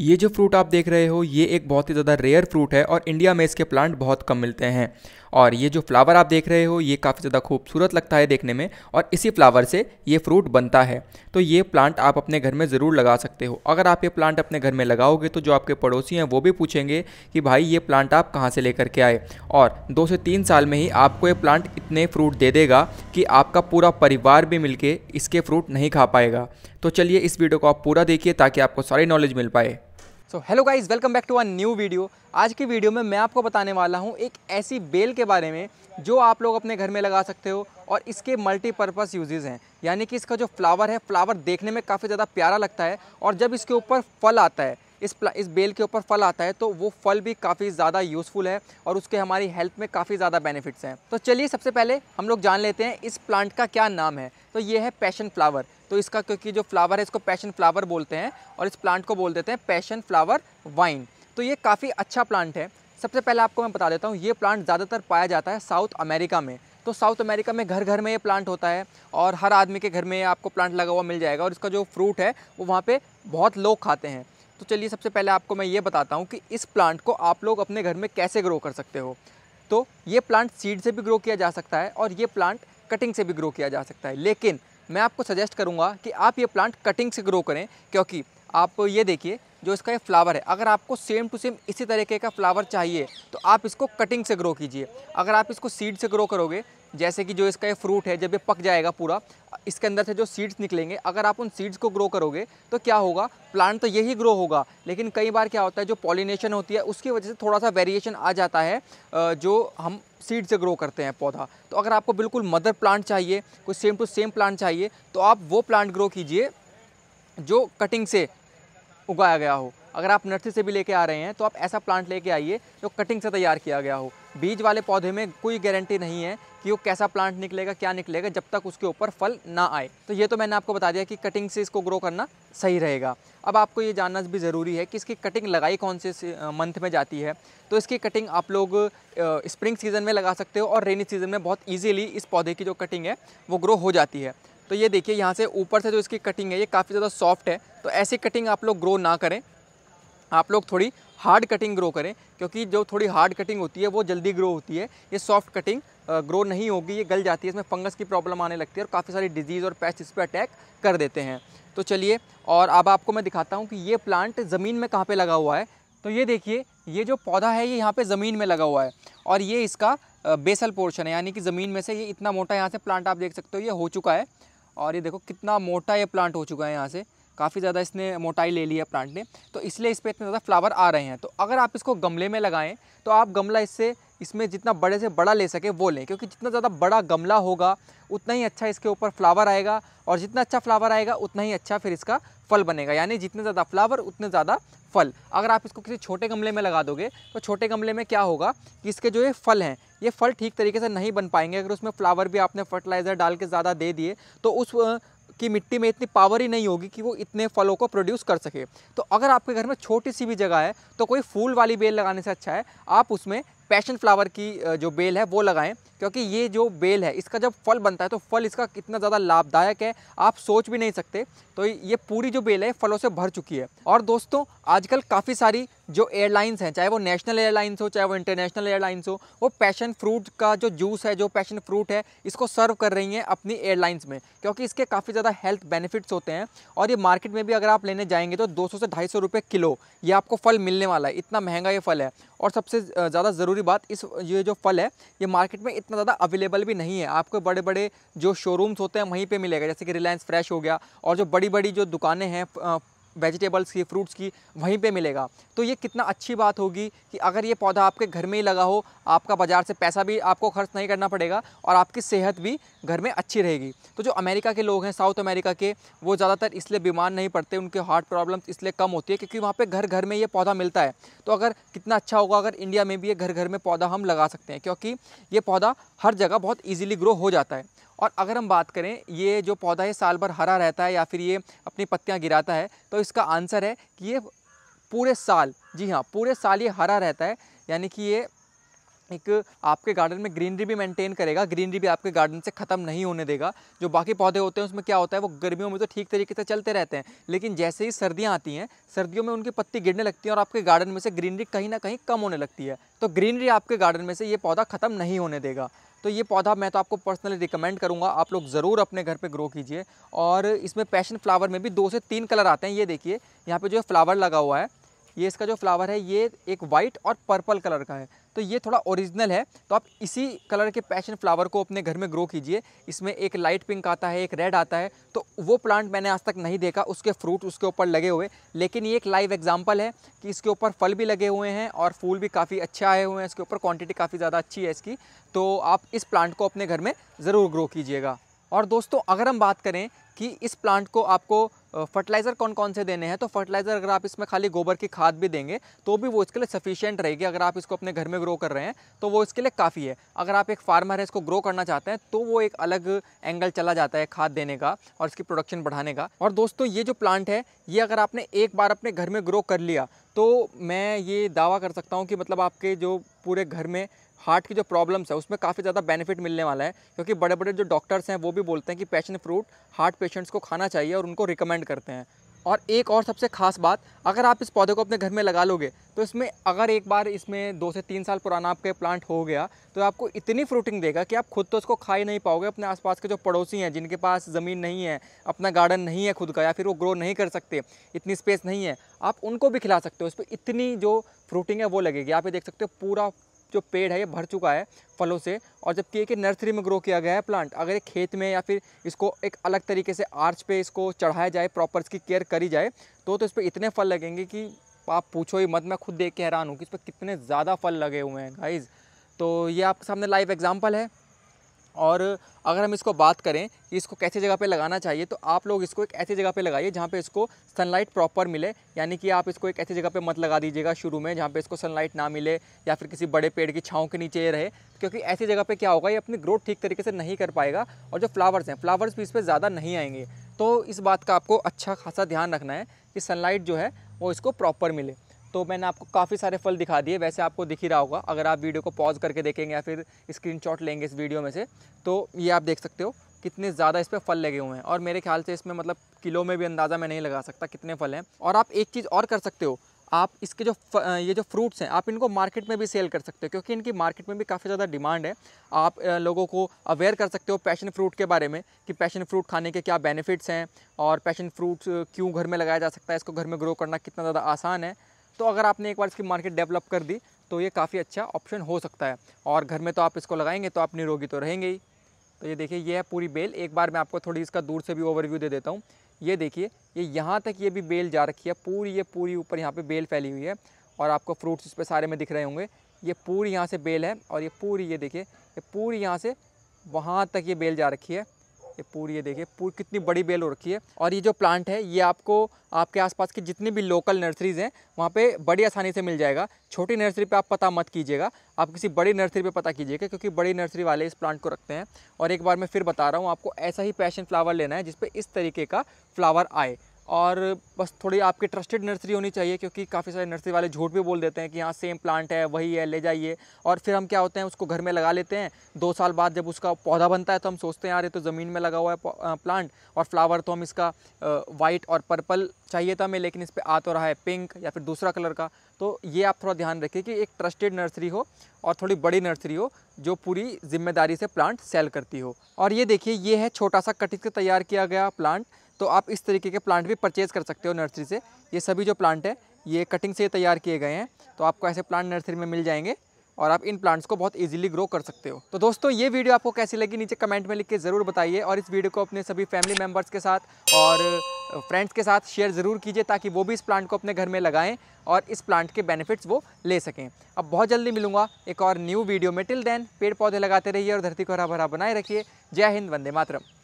ये जो फ्रूट आप देख रहे हो ये एक बहुत ही ज़्यादा रेयर फ्रूट है और इंडिया में इसके प्लांट बहुत कम मिलते हैं और ये जो फ्लावर आप देख रहे हो ये काफ़ी ज़्यादा खूबसूरत लगता है देखने में और इसी फ्लावर से ये फ्रूट बनता है तो ये प्लांट आप अपने घर में ज़रूर लगा सकते हो अगर आप ये प्लांट अपने घर में लगाओगे तो जो आपके पड़ोसी हैं वो भी पूछेंगे कि भाई ये प्लांट आप कहाँ से लेकर के आए और दो से तीन साल में ही आपको ये प्लांट इतने फ्रूट दे देगा कि आपका पूरा परिवार भी मिलके इसके फ्रूट नहीं खा पाएगा तो चलिए इस वीडियो को आप पूरा देखिए ताकि आपको सारी नॉलेज मिल पाए so hello guys welcome back to our new video आज की वीडियो में मैं आपको बताने वाला हूँ एक ऐसी बेल के बारे में जो आप लोग अपने घर में लगा सकते हो और इसके मल्टीपर्पज़ यूजेज़ हैं यानी कि इसका जो फ्लावर है फ्लावर देखने में काफ़ी ज़्यादा प्यारा लगता है और जब इसके ऊपर फल आता है इस इस बेल के ऊपर फल आता है तो वो फल भी काफ़ी ज़्यादा यूज़फुल है और उसके हमारी हेल्थ में काफ़ी ज़्यादा बेनिफिट्स हैं तो चलिए सबसे पहले हम लोग जान लेते हैं इस प्लांट का क्या नाम है तो ये है पैशन फ्लावर तो इसका क्योंकि जो फ्लावर है इसको पैशन फ्लावर बोलते हैं और इस प्लांट को बोल देते हैं पैशन फ्लावर वाइन तो ये काफ़ी अच्छा प्लांट है सबसे पहले आपको मैं बता देता हूँ ये प्लांट ज़्यादातर पाया जाता है साउथ अमेरिका में तो साउथ अमेरिका में घर घर में ये प्लांट होता है और हर आदमी के घर में आपको प्लांट लगा हुआ मिल जाएगा और इसका जो फ्रूट है वो वहाँ पर बहुत लोग खाते हैं तो चलिए सबसे पहले आपको मैं ये बताता हूँ कि इस प्लांट को आप लोग अपने घर में कैसे ग्रो कर सकते हो तो ये प्लांट सीड से भी ग्रो किया जा सकता है और ये प्लांट कटिंग से भी ग्रो किया जा सकता है लेकिन मैं आपको सजेस्ट करूँगा कि आप ये प्लांट कटिंग से ग्रो करें क्योंकि आप ये देखिए जो इसका ये फ्लावर है अगर आपको सेम टू सेम इसी तरीके का फ्लावर चाहिए तो आप इसको कटिंग से ग्रो कीजिए अगर आप इसको सीड से ग्रो करोगे जैसे कि जो इसका ये फ्रूट है जब ये पक जाएगा पूरा इसके अंदर से जो सीड्स निकलेंगे अगर आप उन सीड्स को ग्रो करोगे तो क्या होगा प्लांट तो यही ग्रो होगा लेकिन कई बार क्या होता है जो पॉलिनेशन होती है उसकी वजह से थोड़ा सा वेरिएशन आ जाता है जो हम सीड से ग्रो करते हैं पौधा तो अगर आपको बिल्कुल मदर प्लांट चाहिए कोई सेम टू सेम प्लांट चाहिए तो आप वो प्लांट ग्रो कीजिए जो कटिंग से उगाया गया हो अगर आप नर्सरी से भी लेके आ रहे हैं तो आप ऐसा प्लांट लेके आइए जो कटिंग से तैयार किया गया हो बीज वाले पौधे में कोई गारंटी नहीं है कि वो कैसा प्लांट निकलेगा क्या निकलेगा जब तक उसके ऊपर फल ना आए तो ये तो मैंने आपको बता दिया कि कटिंग से इसको ग्रो करना सही रहेगा अब आपको ये जानना भी ज़रूरी है कि इसकी कटिंग लगाई कौन से मंथ में जाती है तो इसकी कटिंग आप लोग स्प्रिंग सीज़न में लगा सकते हो और रेनी सीज़न में बहुत ईजिली इस पौधे की जो कटिंग है वो ग्रो हो जाती है तो ये देखिए यहाँ से ऊपर से जो इसकी कटिंग है ये काफ़ी ज़्यादा सॉफ्ट है तो ऐसी कटिंग आप लोग ग्रो ना करें आप लोग थोड़ी हार्ड कटिंग ग्रो करें क्योंकि जो थोड़ी हार्ड कटिंग होती है वो जल्दी ग्रो होती है ये सॉफ्ट कटिंग ग्रो नहीं होगी ये गल जाती है इसमें फंगस की प्रॉब्लम आने लगती है और काफ़ी सारी डिजीज़ और पेस्ट इस पर अटैक कर देते हैं तो चलिए और अब आपको मैं दिखाता हूँ कि ये प्लांट ज़मीन में कहाँ पर लगा हुआ है तो ये देखिए ये जो पौधा है ये यहाँ पर ज़मीन में लगा हुआ है और ये इसका बेसल पोर्शन है यानी कि ज़मीन में से ये इतना मोटा यहाँ से प्लांट आप देख सकते हो ये हो चुका है और ये देखो कितना मोटा ये प्लांट हो चुका है यहाँ से काफ़ी ज़्यादा इसने मोटाई ले ली है प्लांट ने तो इसलिए इस पर इतने ज़्यादा फ्लावर आ रहे हैं तो अगर आप इसको गमले में लगाएं तो आप गमला इससे इसमें जितना बड़े से बड़ा ले सके वो लें क्योंकि जितना ज़्यादा बड़ा गमला होगा उतना ही अच्छा इसके ऊपर फ्लावर आएगा और जितना अच्छा फ्लावर आएगा उतना ही अच्छा फिर इसका फल बनेगा यानी जितने ज़्यादा फ्लावर उतने ज़्यादा फल अगर आप इसको किसी छोटे गमले में लगा दोगे तो छोटे गमले में क्या होगा कि इसके जो ये फल हैं ये फल ठीक तरीके से नहीं बन पाएंगे अगर उसमें फ्लावर भी आपने फर्टिलाइज़र डाल के ज़्यादा दे दिए तो उस की मिट्टी में इतनी पावर ही नहीं होगी कि वो इतने फलों को प्रोड्यूस कर सके तो अगर आपके घर में छोटी सी भी जगह है तो कोई फूल वाली बेल लगाने से अच्छा है आप उसमें पैशन फ्लावर की जो बेल है वो लगाएं क्योंकि ये जो बेल है इसका जब फल बनता है तो फल इसका कितना ज़्यादा लाभदायक है आप सोच भी नहीं सकते तो ये पूरी जो बेल है फलों से भर चुकी है और दोस्तों आजकल काफ़ी सारी जो एयरलाइंस हैं चाहे वो नेशनल एयरलाइंस हो चाहे वो इंटरनेशनल एयरलाइंस हो वो पैशन फ्रूट का जो जूस है जो पैशन फ्रूट है इसको सर्व कर रही हैं अपनी एयरलाइंस में क्योंकि इसके काफ़ी ज़्यादा हेल्थ बेनिफिट्स होते हैं और ये मार्केट में भी अगर आप लेने जाएंगे तो सौ से ढाई सौ किलो ये आपको फल मिलने वाला है इतना महंगा ये फल है और सबसे ज़्यादा ज़रूरी जरूरी बात इस ये जो फल है ये मार्केट में इतना ज़्यादा अवेलेबल भी नहीं है आपको बड़े बड़े जो शोरूम्स होते हैं वहीं पर मिलेगा जैसे कि रिलायंस फ्रेश हो गया और जो बड़ी बड़ी जो दुकानें हैं वेजिटेबल्स की फ्रूट्स की वहीं पे मिलेगा तो ये कितना अच्छी बात होगी कि अगर ये पौधा आपके घर में ही लगा हो आपका बाज़ार से पैसा भी आपको खर्च नहीं करना पड़ेगा और आपकी सेहत भी घर में अच्छी रहेगी तो जो अमेरिका के लोग हैं साउथ अमेरिका के वो ज़्यादातर इसलिए बीमार नहीं पड़ते उनके हार्ट प्रॉब्लम्स इसलिए कम होती है क्योंकि वहाँ पर घर घर में ये पौधा मिलता है तो अगर कितना अच्छा होगा अगर इंडिया में भी ये घर घर में पौधा हम लगा सकते हैं क्योंकि ये पौधा हर जगह बहुत ईजिली ग्रो हो जाता है और अगर हम बात करें ये जो पौधा है साल भर हरा रहता है या फिर ये अपनी पत्तियाँ गिराता है तो इसका आंसर है कि ये पूरे साल जी हाँ पूरे साल ये हरा रहता है यानी कि ये एक आपके गार्डन में ग्रीनरी भी मेंटेन करेगा ग्रीनरी भी आपके गार्डन से ख़त्म नहीं होने देगा जो बाकी पौधे होते हैं उसमें क्या होता है वो गर्मियों में तो ठीक तरीके से चलते रहते हैं लेकिन जैसे ही सर्दियाँ आती हैं सर्दियों में उनकी पत्ती गिरने लगती है और आपके गार्डन में से ग्रीनरी कहीं ना कहीं कम होने लगती है तो ग्रीनरी आपके गार्डन में से ये पौधा ख़त्म नहीं होने देगा तो ये पौधा मैं तो आपको पर्सनली रिकमेंड करूँगा आप लोग ज़रूर अपने घर पर ग्रो कीजिए और इसमें पैशन फ्लावर में भी दो से तीन कलर आते हैं ये देखिए यहाँ पर जो फ्लावर लगा हुआ है ये इसका जो फ्लावर है ये एक वाइट और पर्पल कलर का है तो ये थोड़ा ओरिजिनल है तो आप इसी कलर के पैशन फ्लावर को अपने घर में ग्रो कीजिए इसमें एक लाइट पिंक आता है एक रेड आता है तो वो प्लांट मैंने आज तक नहीं देखा उसके फ्रूट उसके ऊपर लगे हुए लेकिन ये एक लाइव एग्जाम्पल है कि इसके ऊपर फल भी लगे हुए हैं और फूल भी काफ़ी अच्छे आए हुए हैं इसके ऊपर क्वान्टिटी काफ़ी ज़्यादा अच्छी है इसकी तो आप इस प्लांट को अपने घर में ज़रूर ग्रो कीजिएगा और दोस्तों अगर हम बात करें कि इस प्लांट को आपको फर्टिलाइज़र कौन कौन से देने हैं तो फर्टिलाइज़र अगर आप इसमें खाली गोबर की खाद भी देंगे तो भी वो इसके लिए सफिशियंट रहेगी अगर आप इसको अपने घर में ग्रो कर रहे हैं तो वो इसके लिए काफ़ी है अगर आप एक फार्मर है इसको ग्रो करना चाहते हैं तो वो एक अलग एंगल चला जाता है खाद देने का और इसकी प्रोडक्शन बढ़ाने का और दोस्तों ये जो प्लांट है ये अगर आपने एक बार अपने घर में ग्रो कर लिया तो मैं ये दावा कर सकता हूँ कि मतलब आपके जो पूरे घर में हार्ट की जो प्रॉब्लम्स है उसमें काफ़ी ज़्यादा बेनिफिट मिलने वाला है क्योंकि बड़े बड़े जो डॉक्टर्स हैं वो भी बोलते हैं कि पैशन फ्रूट हार्ट पेशेंट्स को खाना चाहिए और उनको रिकमेंड करते हैं और एक और सबसे खास बात अगर आप इस पौधे को अपने घर में लगा लोगे तो इसमें अगर एक बार इसमें दो से तीन साल पुराना आपके प्लांट हो गया तो आपको इतनी फ्रूटिंग देगा कि आप खुद तो उसको खा ही नहीं पाओगे अपने आसपास के जो पड़ोसी हैं जिनके पास ज़मीन नहीं है अपना गार्डन नहीं है खुद का या फिर वो ग्रो नहीं कर सकते इतनी स्पेस नहीं है आप उनको भी खिला सकते हो उस पर इतनी जो फ्रूटिंग है वो लगेगी आप ये देख सकते हो पूरा जो पेड़ है ये भर चुका है फलों से और जबकि एक नर्सरी में ग्रो किया गया है प्लांट अगर ये खेत में या फिर इसको एक अलग तरीके से आर्च पे इसको चढ़ाया जाए प्रॉपर इसकी केयर करी जाए तो तो इस पर इतने फल लगेंगे कि आप पूछो ही मत मैं खुद देख के हैरान हूँ कि इस पर कितने ज़्यादा फल लगे हुए हैं गाइज़ तो ये आपके सामने लाइव एग्जाम्पल है और अगर हम इसको बात करें कि इसको कैसे जगह पे लगाना चाहिए तो आप लोग इसको एक ऐसी जगह पे लगाइए जहाँ पे इसको सनलाइट प्रॉपर मिले यानी कि आप इसको एक ऐसी जगह पे मत लगा दीजिएगा शुरू में जहाँ पे इसको सनलाइट ना मिले या फिर किसी बड़े पेड़ की छाँव के नीचे रहे क्योंकि ऐसी जगह पर क्या होगा ये अपनी ग्रोथ ठीक तरीके से नहीं कर पाएगा और जो फ्लावर्स हैं फ्लावर्स भी इस पर ज़्यादा नहीं आएंगे तो इस बात का आपको अच्छा खासा ध्यान रखना है कि सनलाइट जो है वो इसको प्रॉपर मिले तो मैंने आपको काफ़ी सारे फल दिखा दिए वैसे आपको दिख ही रहा होगा अगर आप वीडियो को पॉज करके देखेंगे या फिर स्क्रीनशॉट लेंगे इस वीडियो में से तो ये आप देख सकते हो कितने ज़्यादा इस पर फल लगे हुए हैं और मेरे ख्याल से इसमें मतलब किलो में भी अंदाज़ा मैं नहीं लगा सकता कितने फल हैं और आप एक चीज़ और कर सकते हो आप इसके जो फ, ये जो फ्रूट्स हैं आप इनको मार्केट में भी सेल कर सकते हो क्योंकि इनकी मार्केट में भी काफ़ी ज़्यादा डिमांड है आप लोगों को अवेयर कर सकते हो पैशन फ्रूट के बारे में कि पैशन फ्रूट खाने के क्या बेनिफिट्स हैं और पैशन फ्रूट्स क्यों घर में लगाया जा सकता है इसको घर में ग्रो करना कितना ज़्यादा आसान है तो अगर आपने एक बार इसकी मार्केट डेवलप कर दी तो ये काफ़ी अच्छा ऑप्शन हो सकता है और घर में तो आप इसको लगाएंगे तो आप निरोगी तो रहेंगे ही तो ये देखिए ये है पूरी बेल एक बार मैं आपको थोड़ी इसका दूर से भी ओवरव्यू दे देता हूँ ये देखिए ये यहाँ तक ये भी बेल जा रखी है पूरी ये पूरी ऊपर यहाँ पे बेल फैली हुई है और आपको फ्रूट्स इस पर सारे में दिख रहे होंगे ये पूरी यहाँ से बेल है और ये पूरी ये देखिए ये पूरी यहाँ से वहाँ तक ये बेल जा रखी है ये पूरी ये देखिए पूरी कितनी बड़ी बेल हो रखी है और ये जो प्लांट है ये आपको आपके आसपास की जितनी भी लोकल नर्सरीज़ हैं वहाँ पे बड़ी आसानी से मिल जाएगा छोटी नर्सरी पे आप पता मत कीजिएगा आप किसी बड़ी नर्सरी पे पता कीजिएगा क्योंकि बड़ी नर्सरी वाले इस प्लांट को रखते हैं और एक बार मैं फिर बता रहा हूँ आपको ऐसा ही पैशन फ्लावर लेना है जिसपे इस तरीके का फ्लावर आए और बस थोड़ी आपकी ट्रस्टेड नर्सरी होनी चाहिए क्योंकि काफ़ी सारे नर्सरी वाले झूठ भी बोल देते हैं कि यहाँ सेम प्लांट है वही है ले जाइए और फिर हम क्या होते हैं उसको घर में लगा लेते हैं दो साल बाद जब उसका पौधा बनता है तो हम सोचते हैं यार ये तो ज़मीन में लगा हुआ है प्लांट और फ्लावर तो हम इसका वाइट और पर्पल चाहिए था हमें लेकिन इस पर आ तो रहा है पिंक या फिर दूसरा कलर का तो ये आप थोड़ा ध्यान रखिए कि एक ट्रस्टेड नर्सरी हो और थोड़ी बड़ी नर्सरी हो जो पूरी जिम्मेदारी से प्लांट सेल करती हो और ये देखिए ये है छोटा सा कटिंग से तैयार किया गया प्लांट तो आप इस तरीके के प्लांट भी परचेज़ कर सकते हो नर्सरी से ये सभी जो प्लांट है ये कटिंग से तैयार किए गए हैं तो आपको ऐसे प्लांट नर्सरी में मिल जाएंगे और आप इन प्लांट्स को बहुत इजीली ग्रो कर सकते हो तो दोस्तों ये वीडियो आपको कैसी लगी नीचे कमेंट में लिख के ज़रूर बताइए और इस वीडियो को अपने सभी फैमिली मेम्बर्स के साथ और फ्रेंड्स के साथ शेयर ज़रूर कीजिए ताकि वो भी इस प्लांट को अपने घर में लगाएं और इस प्लांट के बेनिफिट्स वो ले सकें अब बहुत जल्दी मिलूंगा एक और न्यू वीडियो में टिल देन पेड़ पौधे लगाते रहिए और धरती को हरा भरा बनाए रखिए जय हिंद वंदे मातरम